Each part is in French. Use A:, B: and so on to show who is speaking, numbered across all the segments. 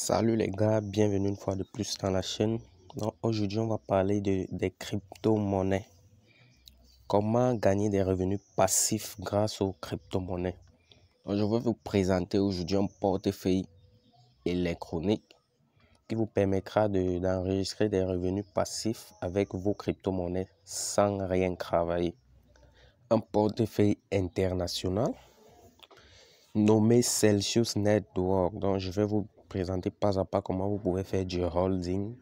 A: Salut les gars, bienvenue une fois de plus dans la chaîne. Aujourd'hui, on va parler de, des crypto-monnaies. Comment gagner des revenus passifs grâce aux crypto-monnaies Je vais vous présenter aujourd'hui un portefeuille électronique qui vous permettra d'enregistrer des revenus passifs avec vos crypto-monnaies sans rien travailler. Un portefeuille international nommé Celsius Network. Donc, je vais vous présenter pas à pas comment vous pouvez faire du holding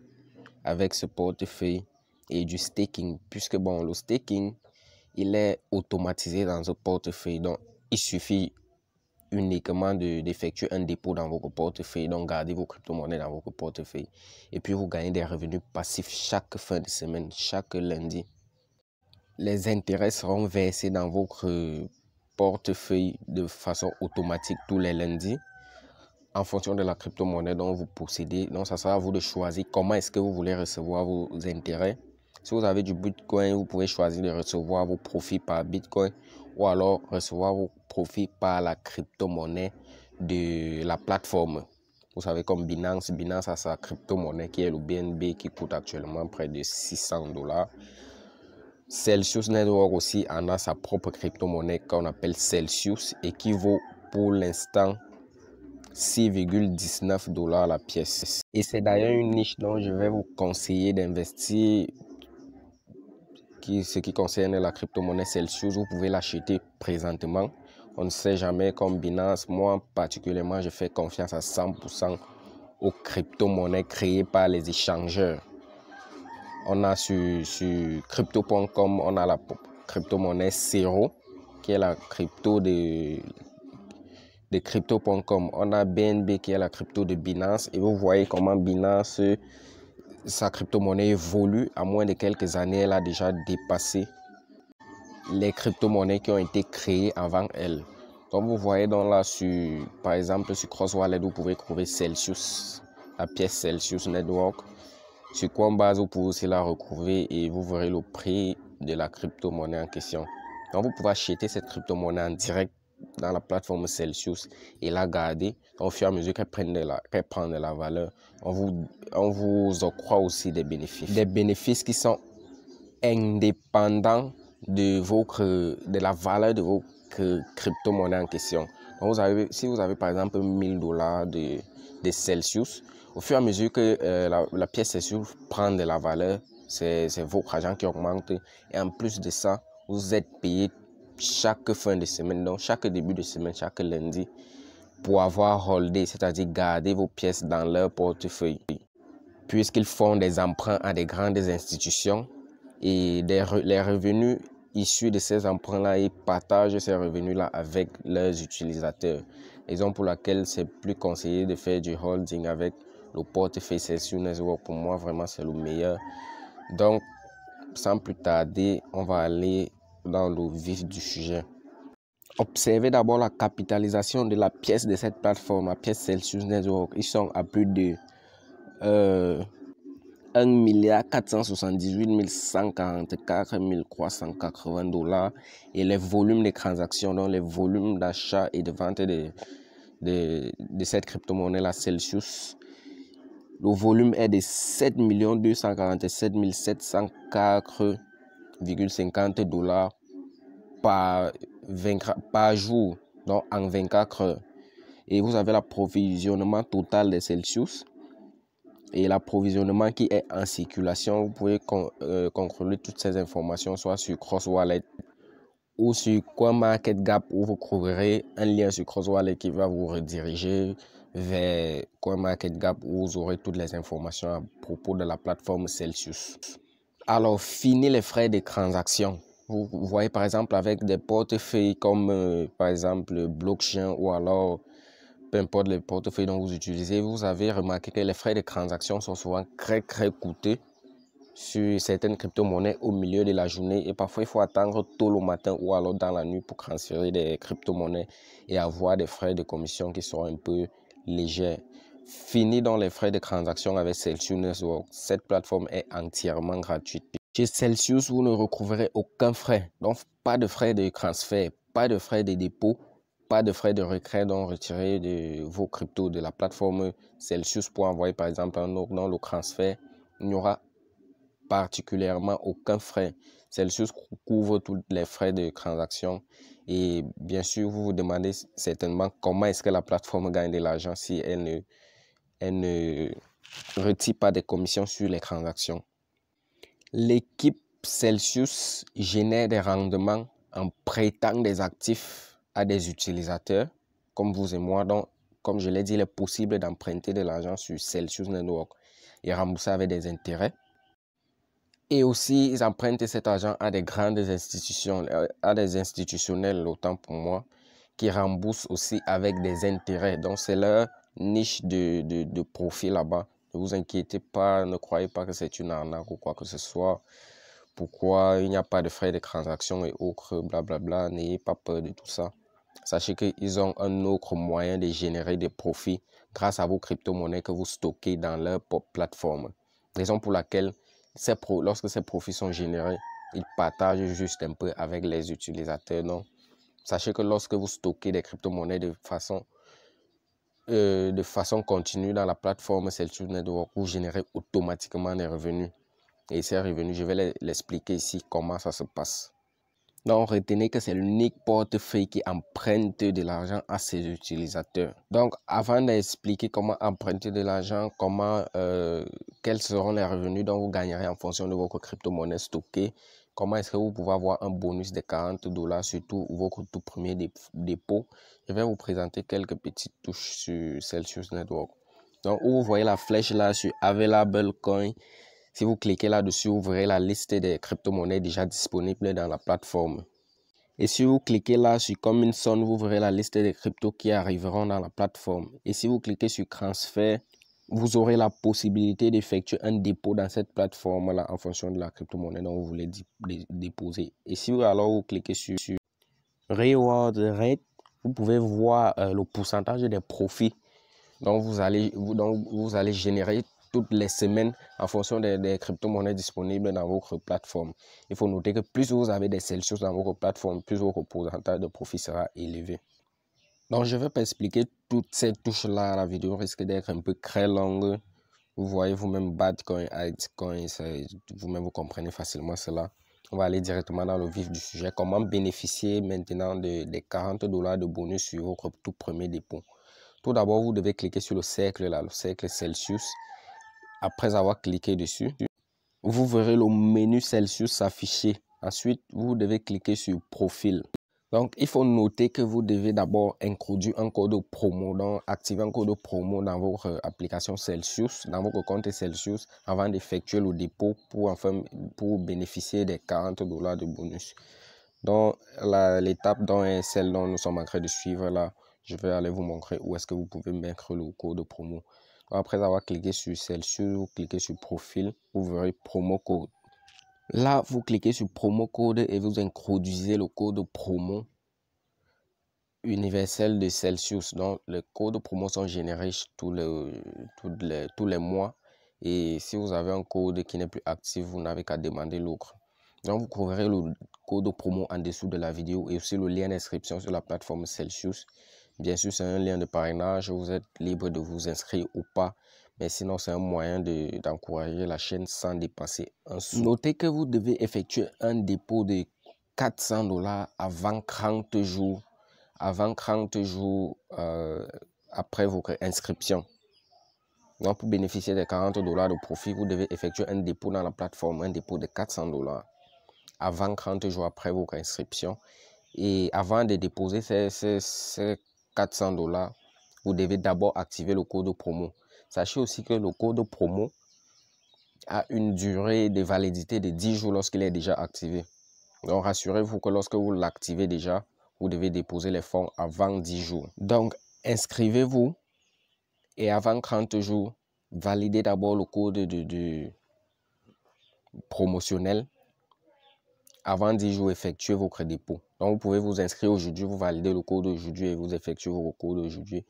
A: avec ce portefeuille et du staking. Puisque bon, le staking, il est automatisé dans ce portefeuille. Donc, il suffit uniquement d'effectuer un dépôt dans votre portefeuille. Donc, gardez vos crypto-monnaies dans votre portefeuille. Et puis, vous gagnez des revenus passifs chaque fin de semaine, chaque lundi. Les intérêts seront versés dans votre portefeuille de façon automatique tous les lundis en fonction de la crypto-monnaie dont vous possédez. Donc, ça sera à vous de choisir comment est-ce que vous voulez recevoir vos intérêts. Si vous avez du Bitcoin, vous pouvez choisir de recevoir vos profits par Bitcoin ou alors recevoir vos profits par la crypto-monnaie de la plateforme. Vous savez, comme Binance, Binance a sa crypto-monnaie qui est le BNB qui coûte actuellement près de 600 dollars. Celsius Network aussi en a sa propre crypto-monnaie qu'on appelle Celsius et qui vaut pour l'instant 6,19 dollars la pièce. Et c'est d'ailleurs une niche dont je vais vous conseiller d'investir. ce qui concerne la crypto-monnaie Celsius, vous pouvez l'acheter présentement. On ne sait jamais comme Binance. Moi, particulièrement, je fais confiance à 100% aux crypto-monnaies créées par les échangeurs. On a sur, crypto.com, on a la crypto-monnaie Zero, qui est la crypto de de crypto.com. On a BNB qui est la crypto de Binance et vous voyez comment Binance, sa crypto-monnaie évolue. À moins de quelques années, elle a déjà dépassé les crypto-monnaies qui ont été créées avant elle. Comme vous voyez dans là, sur, par exemple, sur CrossWallet, vous pouvez trouver Celsius, la pièce Celsius Network. Sur Coinbase, vous pouvez aussi la retrouver et vous verrez le prix de la crypto-monnaie en question. Donc, vous pouvez acheter cette crypto-monnaie en direct dans la plateforme Celsius et la garder. Au fur et à mesure qu'elle prend de la, de la valeur, on vous, on vous aussi des bénéfices. Des bénéfices qui sont indépendants de, votre de la valeur de vos crypto-monnaies en question. Donc vous avez, si vous avez par exemple 1000 dollars de, de, Celsius, au fur et à mesure que euh, la, la, pièce Celsius prend de la valeur, c'est votre argent qui augmente. Et en plus de ça, vous êtes payé chaque fin de semaine, donc chaque début de semaine, chaque lundi, pour avoir holdé, c'est-à-dire garder vos pièces dans leur portefeuille. Puisqu'ils font des emprunts à des grandes institutions et les revenus issus de ces emprunts-là, ils partagent ces revenus-là avec leurs utilisateurs. Raison pour laquelle c'est plus conseillé de faire du holding avec le portefeuille Celsius Network. Pour moi, vraiment, c'est le meilleur. Donc, sans plus tarder, on va aller dans le vif du sujet. Observez d'abord la capitalisation de la pièce de cette plateforme, la pièce Celsius Network. Ils sont à plus de euh, dollars et les volumes des transactions, donc les volumes d'achat et de vente de, de, cette crypto-monnaie, la Celsius. Le volume est de 7 1,50 dollars par, 20, par jour, donc en 24 heures. Et vous avez l'approvisionnement total de Celsius et l'approvisionnement qui est en circulation. Vous pouvez euh, contrôler toutes ces informations soit sur Cross Wallet ou sur CoinMarketGap où vous trouverez un lien sur Cross Wallet qui va vous rediriger vers CoinMarketGap où vous aurez toutes les informations à propos de la plateforme Celsius. Alors, finir les frais de transaction. Vous, voyez par exemple avec des portefeuilles comme euh, par exemple blockchain ou alors peu importe les portefeuilles dont vous utilisez, vous avez remarqué que les frais de transaction sont souvent très très coûteux sur certaines crypto-monnaies au milieu de la journée et parfois il faut attendre tôt le matin ou alors dans la nuit pour transférer des crypto-monnaies et avoir des frais de commission qui sont un peu légers. Fini dans les frais de transaction avec Celsius Network. Cette plateforme est entièrement gratuite. Chez Celsius, vous ne recouvrez aucun frais. Donc, pas de frais de transfert, pas de frais de dépôt, pas de frais de retrait. Donc, retirer de vos cryptos de la plateforme Celsius pour envoyer par exemple un autre dans le transfert. Il n'y aura particulièrement aucun frais. Celsius couvre tous les frais de transaction. Et bien sûr, vous vous demandez certainement comment est-ce que la plateforme gagne de l'argent si elle ne elle ne retire pas des commissions sur les transactions. L'équipe Celsius génère des rendements en prêtant des actifs à des utilisateurs comme vous et moi. Donc, comme je l'ai dit, il est possible d'emprunter de l'argent sur Celsius Network et rembourser avec des intérêts. Et aussi, ils empruntent cet argent à des grandes institutions, euh, à des institutionnels, autant pour moi, qui remboursent aussi avec des intérêts. Donc, c'est leur niche de, de, profit là-bas. Ne vous inquiétez pas, ne croyez pas que c'est une arnaque ou quoi que ce soit. Pourquoi il n'y a pas de frais de transaction et autres, blablabla. N'ayez pas peur de tout ça. Sachez qu'ils ont un autre moyen de générer des profits grâce à vos crypto-monnaies que vous stockez dans leur plateforme. Raison pour laquelle, lorsque ces profits sont générés, ils partagent juste un peu avec les utilisateurs. Non, sachez que lorsque vous stockez des crypto-monnaies de façon euh, de façon continue dans la plateforme Celsius Network vous générer automatiquement des revenus. Et ces revenus, je vais l'expliquer ici comment ça se passe. Donc, retenez que c'est l'unique portefeuille qui emprunte de l'argent à ses utilisateurs. Donc, avant d'expliquer comment emprunter de l'argent, comment, euh, quels seront les revenus dont vous gagnerez en fonction de votre crypto-monnaie stockée, Comment est-ce que vous pouvez avoir un bonus de 40 dollars sur tout, votre tout premier dépôt Je vais vous présenter quelques petites touches sur Celsius Network. Donc, vous voyez la flèche là sur Available Coin. Si vous cliquez là-dessus, vous verrez la liste des crypto-monnaies déjà disponibles dans la plateforme. Et si vous cliquez là sur Common Sun, vous verrez la liste des cryptos qui arriveront dans la plateforme. Et si vous cliquez sur Transfert, vous aurez la possibilité d'effectuer un dépôt dans cette plateforme-là en fonction de la crypto-monnaie dont vous voulez déposer. Et si vous, alors vous cliquez sur, Reward Rate, vous pouvez voir euh, le pourcentage des profits dont vous allez, vous allez générer toutes les semaines en fonction des, crypto-monnaies disponibles dans votre plateforme. Il faut noter que plus vous avez des Celsius dans votre plateforme, plus votre pourcentage de profit sera élevé. Donc, je vais pas expliquer toutes ces touches-là, la vidéo risque d'être un peu très longue. Vous voyez vous-même Bitcoin, coin, vous-même vous comprenez facilement cela. On va aller directement dans le vif du sujet. Comment bénéficier maintenant de, des 40 dollars de bonus sur votre tout premier dépôt Tout d'abord, vous devez cliquer sur le cercle là, le cercle Celsius. Après avoir cliqué dessus, vous verrez le menu Celsius s'afficher. Ensuite, vous devez cliquer sur Profil. Donc, il faut noter que vous devez d'abord introduire un code promo, donc activer un code promo dans votre euh, application Celsius, dans votre compte Celsius, avant d'effectuer le dépôt pour, enfin, pour bénéficier des 40 dollars de bonus. Donc, l'étape dont est celle dont nous sommes en train de suivre là, je vais aller vous montrer où est-ce que vous pouvez mettre le code promo. Après avoir cliqué sur Celsius, vous cliquez sur Profil, vous verrez Promo Code. Là, vous cliquez sur promo code et vous introduisez le code promo universel de Celsius. Donc, les codes promo sont générés tous les, tous les, tous les mois. Et si vous avez un code qui n'est plus actif, vous n'avez qu'à demander l'autre. Donc, vous trouverez le code promo en dessous de la vidéo et aussi le lien d'inscription sur la plateforme Celsius. Bien sûr, c'est un lien de parrainage. Vous êtes libre de vous inscrire ou pas. Mais sinon, c'est un moyen d'encourager la chaîne sans dépasser un sou. Notez que vous devez effectuer un dépôt de 400 dollars avant 30 jours, avant 30 jours euh, après votre inscription. Donc, pour bénéficier des 40 dollars de profit, vous devez effectuer un dépôt dans la plateforme, un dépôt de 400 dollars avant 30 jours après votre inscription. Et avant de déposer ces, ces 400 dollars, vous devez d'abord activer le code promo. Sachez aussi que le code promo a une durée de validité de 10 jours lorsqu'il est déjà activé. Donc rassurez-vous que lorsque vous l'activez déjà, vous devez déposer les fonds avant 10 jours. Donc inscrivez-vous et avant 30 jours, validez d'abord le code de, promotionnel. Avant 10 jours, effectuez vos crédits dépôts. Donc vous pouvez vous inscrire aujourd'hui, vous validez le code aujourd'hui et vous effectuez vos recours aujourd'hui.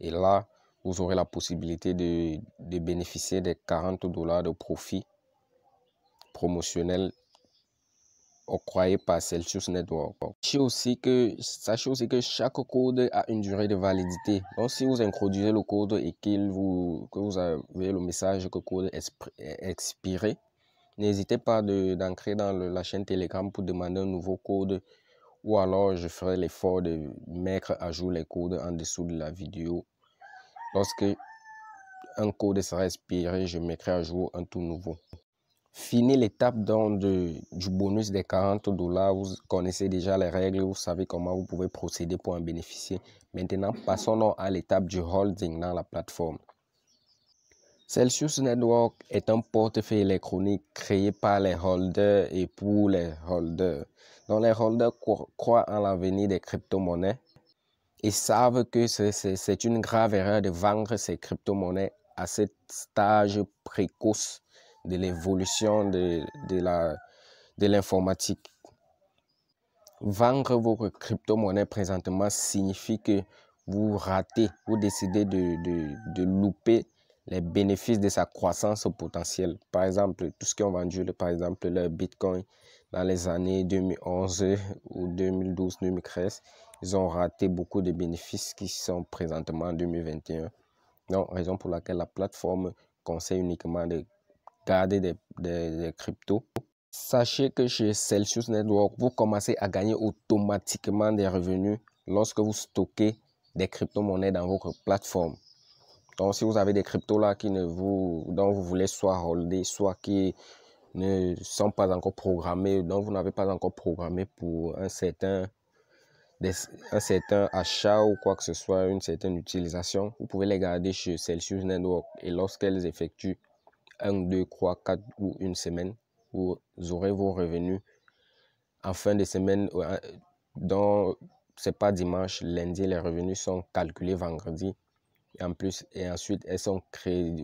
A: Et là, vous aurez la possibilité de, bénéficier des 40 dollars de profit promotionnel octroyé par Celsius Network. Sachez aussi, que, sachez aussi que chaque code a une durée de validité. Donc, si vous introduisez le code et qu'il vous, que vous avez le message que le code est expiré, n'hésitez pas d'ancrer dans la chaîne Telegram pour demander un nouveau code ou alors je ferai l'effort de mettre à jour les codes en dessous de la vidéo Lorsque un code sera expiré, je mettrai à jour un tout nouveau. Fini l'étape du bonus des 40 dollars. Vous connaissez déjà les règles, vous savez comment vous pouvez procéder pour en bénéficier. Maintenant, passons à l'étape du holding dans la plateforme. Celsius Network est un portefeuille électronique créé par les holders et pour les holders. Dans les holders croient en l'avenir des crypto-monnaies ils savent que c'est une grave erreur de vendre ces crypto-monnaies à ce stage précoce de l'évolution de, de l'informatique. vendre vos crypto-monnaies présentement signifie que vous ratez, vous décidez de, louper les bénéfices de sa croissance potentielle. Par exemple, tout ce qui ont vendu, par exemple, le Bitcoin dans les années 2011 ou 2012-2013, ils ont raté beaucoup de bénéfices qui sont présentement en 2021. Donc, raison pour laquelle la plateforme conseille uniquement de garder des, cryptos. Sachez que chez Celsius Network, vous commencez à gagner automatiquement des revenus lorsque vous stockez des crypto-monnaies dans votre plateforme. Donc, si vous avez des cryptos là qui ne vous, dont vous voulez soit holder, soit qui ne sont pas encore programmés, dont vous n'avez pas encore programmé pour un certain un certain achat ou quoi que ce soit, une certaine utilisation, vous pouvez les garder chez Celsius Network et lorsqu'elles effectuent un, 2, 3, 4 ou une semaine, vous aurez vos revenus en fin de semaine. Euh, dans, c'est pas dimanche, lundi, les revenus sont calculés vendredi. Et en plus, et ensuite, elles sont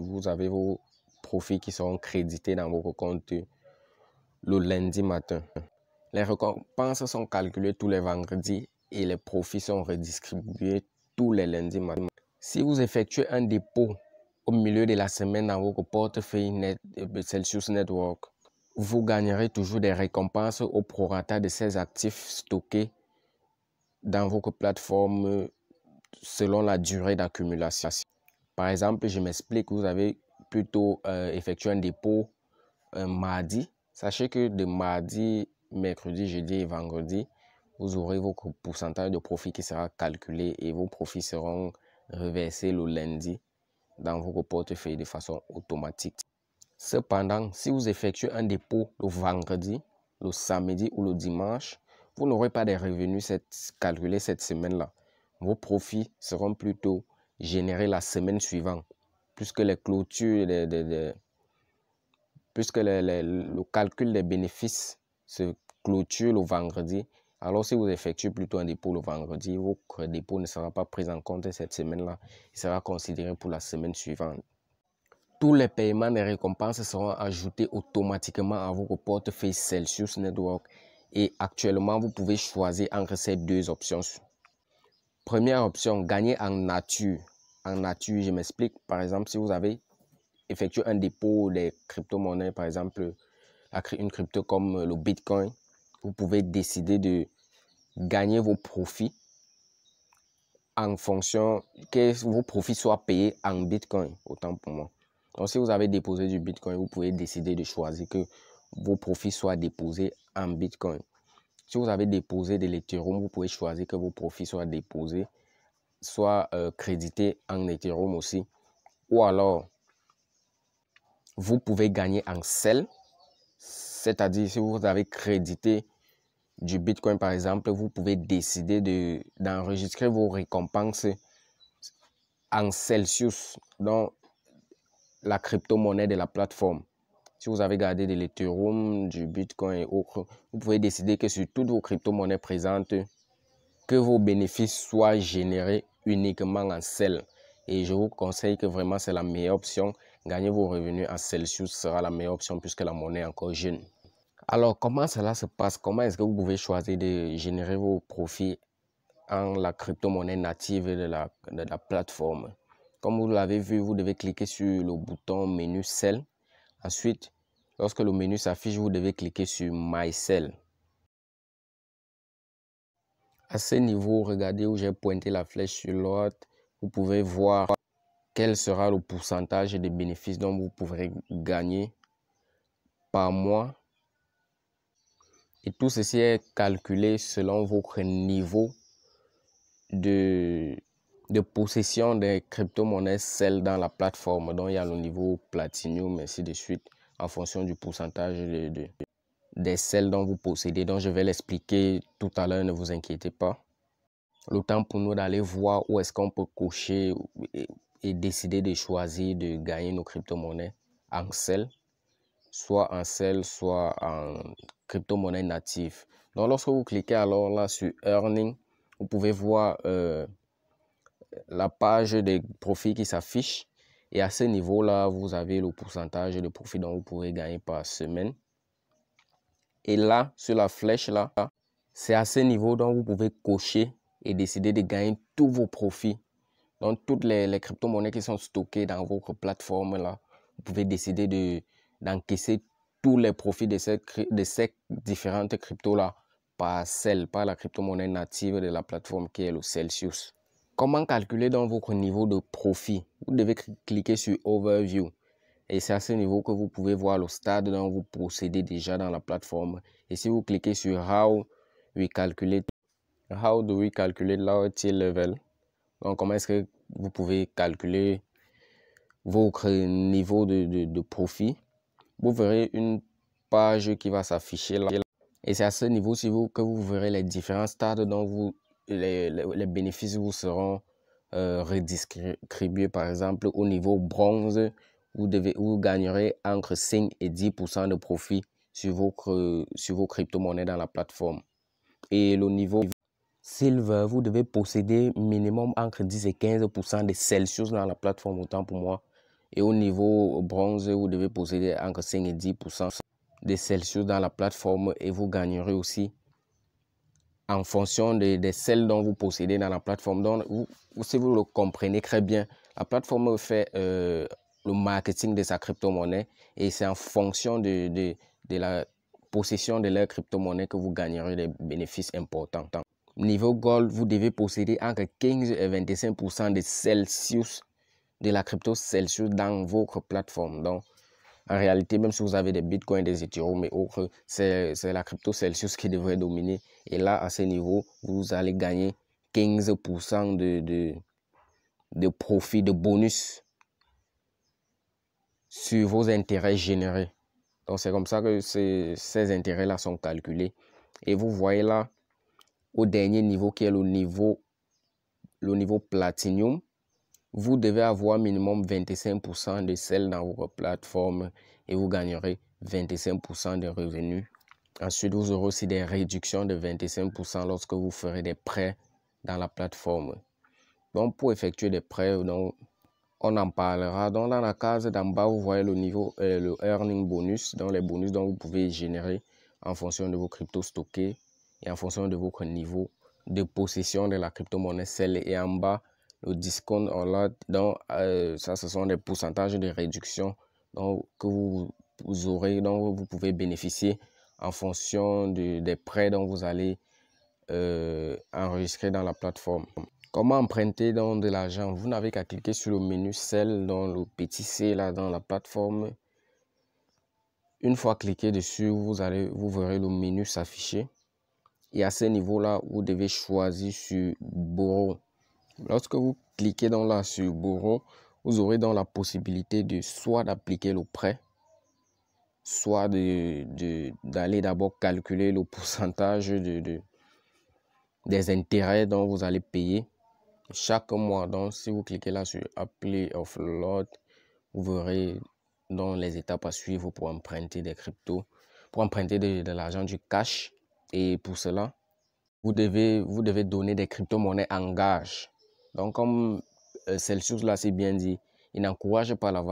A: vous avez vos profits qui seront crédités dans vos comptes le lundi matin. Les récompenses sont calculées tous les vendredis et les profits sont redistribués tous les lundis matin. Si vous effectuez un dépôt au milieu de la semaine dans votre portefeuille Net, euh, Celsius Network, vous gagnerez toujours des récompenses au prorata de ces actifs stockés dans votre plateforme selon la durée d'accumulation. Par exemple, je m'explique, vous avez plutôt euh, effectué un dépôt euh, mardi. Sachez que de mardi, mercredi, jeudi et vendredi, vous aurez vos pourcentages de profit qui sera calculé et vos profits seront reversés le lundi dans vos portefeuilles de façon automatique. Cependant, si vous effectuez un dépôt le vendredi, le samedi ou le dimanche, vous n'aurez pas des revenus cette, calculés cette semaine-là. Vos profits seront plutôt générés la semaine suivante, puisque les clôtures, puisque le calcul des bénéfices se clôture le vendredi alors si vous effectuez plutôt un dépôt le vendredi, votre dépôt ne sera pas pris en compte cette semaine-là, il sera considéré pour la semaine suivante. Tous les paiements des récompenses seront ajoutés automatiquement à votre portefeuille Celsius Network et actuellement vous pouvez choisir entre ces deux options. Première option, gagner en nature. En nature, je m'explique. Par exemple, si vous avez effectué un dépôt des crypto-monnaies, par exemple, une crypto comme le Bitcoin, vous pouvez décider de gagner vos profits en fonction que vos profits soient payés en Bitcoin, autant pour moi. Donc, si vous avez déposé du Bitcoin, vous pouvez décider de choisir que vos profits soient déposés en Bitcoin. Si vous avez déposé de l'Ethereum, vous pouvez choisir que vos profits soient déposés, soit euh, crédités en Ethereum aussi. Ou alors, vous pouvez gagner en sel, c'est-à-dire si vous avez crédité du Bitcoin, par exemple, vous pouvez décider de, d'enregistrer vos récompenses en Celsius, dans la crypto-monnaie de la plateforme. Si vous avez gardé de l'Ethereum, du Bitcoin et autres, vous pouvez décider que sur toutes vos crypto-monnaies présentes, que vos bénéfices soient générés uniquement en sel. Et je vous conseille que vraiment c'est la meilleure option. Gagner vos revenus en Celsius sera la meilleure option puisque la monnaie est encore jeune. Alors, comment cela se passe Comment est-ce que vous pouvez choisir de générer vos profits en la crypto-monnaie native de la, plateforme Comme vous l'avez vu, vous devez cliquer sur le bouton menu Sell. Ensuite, lorsque le menu s'affiche, vous devez cliquer sur My Sell. À ce niveau, regardez où j'ai pointé la flèche sur l'autre. Vous pouvez voir quel sera le pourcentage des bénéfices dont vous pourrez gagner par mois et tout ceci est calculé selon votre niveau de, de possession des crypto-monnaies, celles dans la plateforme. Donc, il y a le niveau Platinum, ainsi de suite, en fonction du pourcentage de, des celles dont vous possédez. Donc, je vais l'expliquer tout à l'heure, ne vous inquiétez pas. Le temps pour nous d'aller voir où est-ce qu'on peut cocher et, décider de choisir de gagner nos crypto-monnaies en celles, soit en celles, soit en crypto-monnaie native. Donc, lorsque vous cliquez alors là sur Earning, vous pouvez voir euh, la page des profits qui s'affiche. Et à ce niveau-là, vous avez le pourcentage de profit dont vous pourrez gagner par semaine. Et là, sur la flèche là, c'est à ce niveau dont vous pouvez cocher et décider de gagner tous vos profits. Donc, toutes les, crypto-monnaies qui sont stockées dans votre plateforme là, vous pouvez décider d'encaisser tous les profits de ces, de ces différentes cryptos-là par celle, par la crypto-monnaie native de la plateforme qui est le Celsius. Comment calculer dans votre niveau de profit Vous devez cliquer sur Overview. Et c'est à ce niveau que vous pouvez voir le stade dont vous procédez déjà dans la plateforme. Et si vous cliquez sur How we calculate, How do we calculate loyalty level Donc, comment est-ce que vous pouvez calculer votre niveau de, de, de profit vous verrez une page qui va s'afficher là. Et c'est à ce niveau vous que vous verrez les différents stades dont vous, les, les, bénéfices vous seront euh, redistribués. Par exemple, au niveau bronze, vous, devez, vous gagnerez entre 5 et 10 de profit sur vos, sur vos crypto-monnaies dans la plateforme. Et le niveau silver, vous devez posséder minimum entre 10 et 15 de Celsius dans la plateforme, autant pour moi. Et au niveau bronze, vous devez posséder entre 5 et 10% de Celsius dans la plateforme et vous gagnerez aussi en fonction des de celles dont vous possédez dans la plateforme. Donc, si vous le comprenez très bien, la plateforme fait euh, le marketing de sa crypto-monnaie et c'est en fonction de, la possession de la crypto-monnaie que vous gagnerez des bénéfices importants. Niveau gold, vous devez posséder entre 15 et 25% de Celsius de la crypto Celsius dans votre plateforme. Donc, en réalité, même si vous avez des bitcoins, des ethereum mais autres, c'est la crypto Celsius qui devrait dominer. Et là, à ce niveau, vous allez gagner 15% de, de, profit, de bonus sur vos intérêts générés. Donc, c'est comme ça que ces intérêts-là sont calculés. Et vous voyez là, au dernier niveau qui est le niveau, le niveau Platinum, vous devez avoir minimum 25% de sel dans votre plateforme et vous gagnerez 25% de revenus. Ensuite, vous aurez aussi des réductions de 25% lorsque vous ferez des prêts dans la plateforme. Donc, pour effectuer des prêts, donc, on en parlera. Donc, dans la case d'en bas, vous voyez le niveau, euh, le earning bonus, dans les bonus dont vous pouvez générer en fonction de vos cryptos stockés et en fonction de votre niveau de possession de la crypto-monnaie celle et en bas le discount, en lot. Donc, euh, ça, ce sont des pourcentages de réduction donc, que vous, aurez, donc vous pouvez bénéficier en fonction des prêts dont vous allez euh, enregistrer dans la plateforme. Comment emprunter donc de l'argent Vous n'avez qu'à cliquer sur le menu celle dans le petit C là dans la plateforme. Une fois cliqué dessus, vous allez vous verrez le menu s'afficher. Et à ce niveau là, vous devez choisir sur Borrow. Lorsque vous cliquez dans là sur Bureau », vous aurez dans la possibilité de soit d'appliquer le prêt, soit d'aller d'abord calculer le pourcentage de, des intérêts dont vous allez payer chaque mois. Donc, si vous cliquez là sur Apply of Lot, vous verrez dans les étapes à suivre pour emprunter des cryptos, pour emprunter de, l'argent du cash. Et pour cela, vous devez, vous devez donner des crypto-monnaies en gage donc, comme euh, Celsius l'a si bien dit, il n'encourage pas la,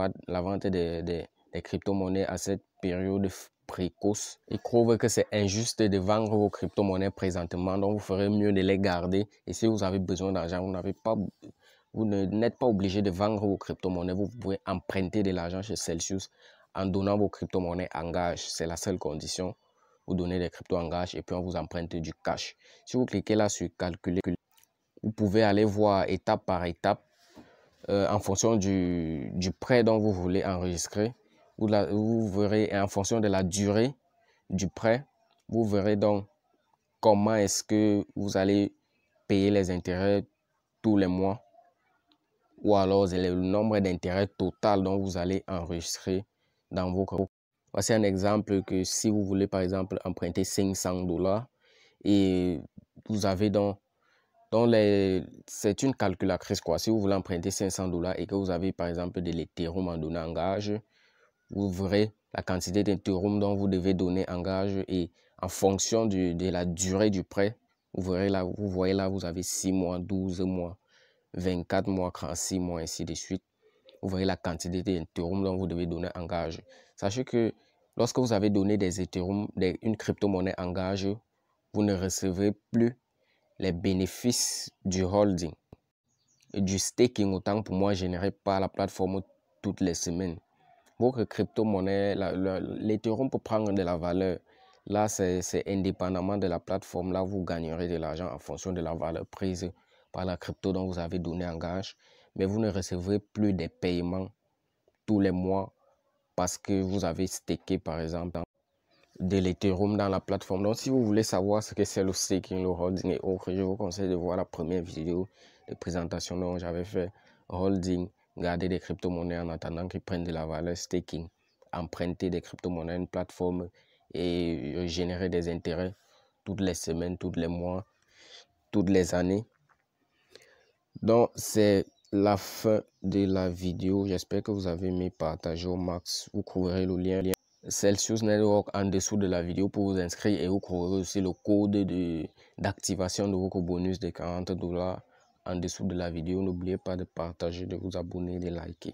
A: vente des, crypto-monnaies à cette période précoce. Il trouve que c'est injuste de vendre vos crypto-monnaies présentement, donc vous ferez mieux de les garder. Et si vous avez besoin d'argent, vous n'avez pas vous n'êtes pas obligé de vendre vos crypto-monnaies. Vous pouvez emprunter de l'argent chez Celsius en donnant vos crypto-monnaies en gage. C'est la seule condition. Vous donnez des crypto en gage et puis on vous emprunte du cash. Si vous cliquez là sur calculer, vous pouvez aller voir étape par étape euh, en fonction du, du, prêt dont vous voulez enregistrer. Vous, la, vous verrez en fonction de la durée du prêt, vous verrez donc comment est-ce que vous allez payer les intérêts tous les mois ou alors le nombre d'intérêts total dont vous allez enregistrer dans vos comptes. Voici un exemple que si vous voulez par exemple emprunter 500 dollars et vous avez donc donc, c'est une calculatrice. Quoi. Si vous voulez emprunter 500 dollars et que vous avez, par exemple, de l'Ethereum en donnant en gage, vous verrez la quantité d'Ethereum dont vous devez donner en gage et en fonction de la durée du prêt, vous, verrez là, vous voyez là, vous avez 6 mois, 12 mois, 24 mois, 36 mois, ainsi de suite. Vous verrez la quantité d'Ethereum dont vous devez donner en gage. Sachez que lorsque vous avez donné des Ethereum, une crypto-monnaie en gage, vous ne recevrez plus les bénéfices du holding et du staking, autant pour moi, généré par la plateforme toutes les semaines. vos crypto-monnaie, l'Ethereum peut prendre de la valeur. Là, c'est indépendamment de la plateforme. Là, vous gagnerez de l'argent en fonction de la valeur prise par la crypto dont vous avez donné en gage. Mais vous ne recevrez plus des paiements tous les mois parce que vous avez staké, par exemple, de l'Ethereum dans la plateforme. Donc, si vous voulez savoir ce que c'est le staking, le holding et je vous conseille de voir la première vidéo de présentation dont j'avais fait holding, garder des crypto-monnaies en attendant qu'ils prennent de la valeur staking, emprunter des crypto-monnaies à une plateforme et euh, générer des intérêts toutes les semaines, toutes les mois, toutes les années. Donc, c'est la fin de la vidéo. J'espère que vous avez aimé partager au max. Vous trouverez le lien. Celsius Network en dessous de la vidéo pour vous inscrire et vous trouverez aussi le code d'activation de, de votre bonus de 40 dollars en dessous de la vidéo. N'oubliez pas de partager, de vous abonner, de liker.